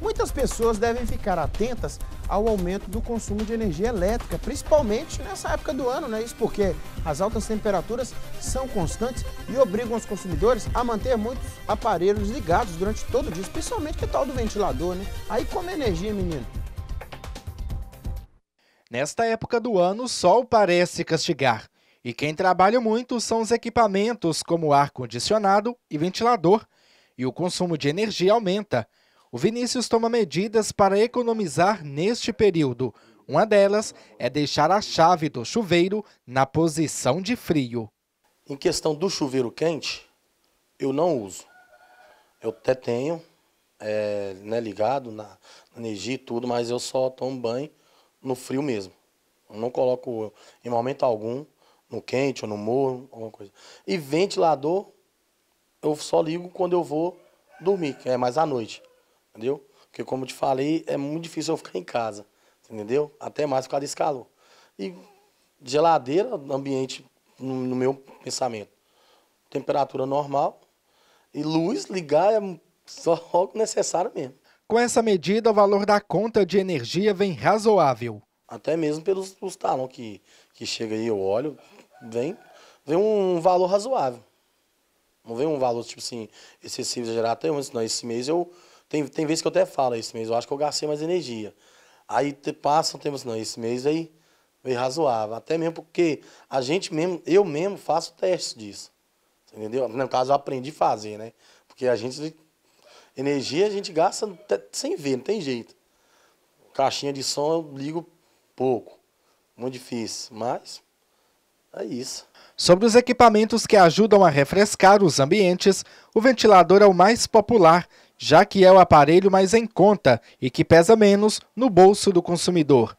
Muitas pessoas devem ficar atentas ao aumento do consumo de energia elétrica, principalmente nessa época do ano, né? Isso porque as altas temperaturas são constantes e obrigam os consumidores a manter muitos aparelhos ligados durante todo o dia, especialmente que tal do ventilador, né? Aí como energia, menino. Nesta época do ano, o sol parece castigar. E quem trabalha muito são os equipamentos como ar-condicionado e ventilador. E o consumo de energia aumenta o Vinícius toma medidas para economizar neste período. Uma delas é deixar a chave do chuveiro na posição de frio. Em questão do chuveiro quente, eu não uso. Eu até tenho é, né, ligado na, energia e tudo, mas eu só tomo banho no frio mesmo. Eu não coloco em momento algum no quente ou no morro, alguma coisa. E ventilador, eu só ligo quando eu vou dormir, que é mais à noite entendeu? Porque como eu te falei, é muito difícil eu ficar em casa, entendeu? Até mais por causa desse calor. E geladeira, ambiente no, no meu pensamento, temperatura normal e luz ligar é só o necessário mesmo. Com essa medida, o valor da conta de energia vem razoável. Até mesmo pelos os talão que, que chega aí, eu olho, vem, vem um valor razoável. Não vem um valor, tipo assim, excessivo, exagerado. Até esse mês eu tem, tem vezes que eu até falo esse mês, eu acho que eu gastei mais energia. Aí te, passa um tempo assim, não, esse mês aí vem razoável. Até mesmo porque a gente mesmo, eu mesmo faço teste disso. Entendeu? No caso, eu aprendi a fazer, né? Porque a gente. Energia a gente gasta sem ver, não tem jeito. Caixinha de som eu ligo pouco. Muito difícil. Mas é isso. Sobre os equipamentos que ajudam a refrescar os ambientes, o ventilador é o mais popular já que é o aparelho mais em conta e que pesa menos no bolso do consumidor.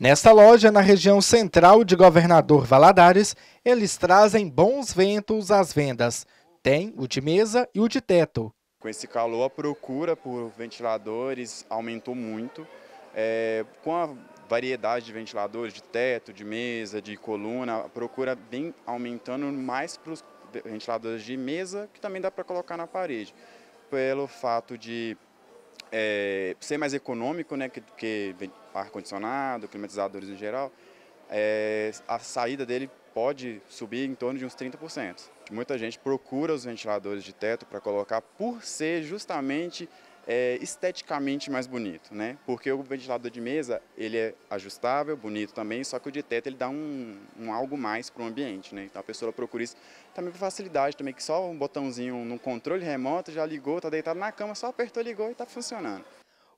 Nesta loja, na região central de Governador Valadares, eles trazem bons ventos às vendas. Tem o de mesa e o de teto. Com esse calor, a procura por ventiladores aumentou muito. É, com a variedade de ventiladores, de teto, de mesa, de coluna, a procura vem aumentando mais para os ventiladores de mesa, que também dá para colocar na parede pelo fato de é, ser mais econômico, né, que, que ar-condicionado, climatizadores em geral, é, a saída dele pode subir em torno de uns 30%. Muita gente procura os ventiladores de teto para colocar por ser justamente é, esteticamente mais bonito, né? Porque o ventilador de mesa, ele é ajustável, bonito também, só que o de teto ele dá um, um algo mais para o ambiente, né? Então a pessoa procura isso também por facilidade, também que só um botãozinho no controle remoto já ligou, tá deitado na cama, só apertou, ligou e tá funcionando.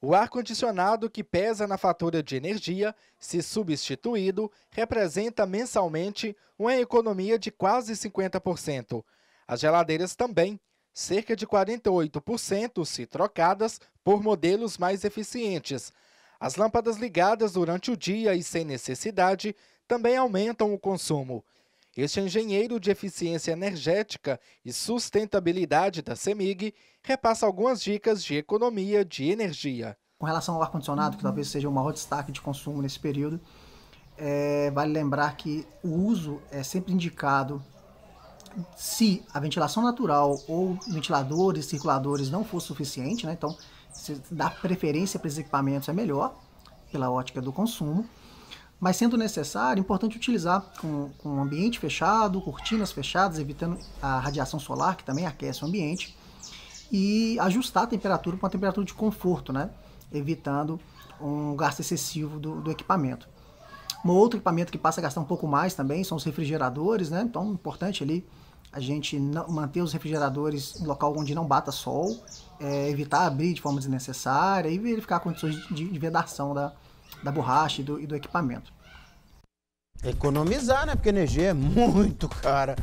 O ar-condicionado que pesa na fatura de energia, se substituído, representa mensalmente uma economia de quase 50%. As geladeiras também cerca de 48% se trocadas por modelos mais eficientes. As lâmpadas ligadas durante o dia e sem necessidade também aumentam o consumo. Este engenheiro de eficiência energética e sustentabilidade da CEMIG repassa algumas dicas de economia de energia. Com relação ao ar-condicionado, que talvez seja o maior destaque de consumo nesse período, é, vale lembrar que o uso é sempre indicado se a ventilação natural ou ventiladores, circuladores não for suficiente, né? então se dá preferência para esses equipamentos é melhor, pela ótica do consumo. Mas sendo necessário, é importante utilizar com, com ambiente fechado, cortinas fechadas, evitando a radiação solar, que também aquece o ambiente, e ajustar a temperatura para uma temperatura de conforto, né? evitando um gasto excessivo do, do equipamento. Um outro equipamento que passa a gastar um pouco mais também são os refrigeradores, né? Então, importante ali a gente manter os refrigeradores em local onde não bata sol, é, evitar abrir de forma desnecessária e verificar condições de, de vedação da, da borracha e do, e do equipamento. Economizar, né? Porque energia é muito cara.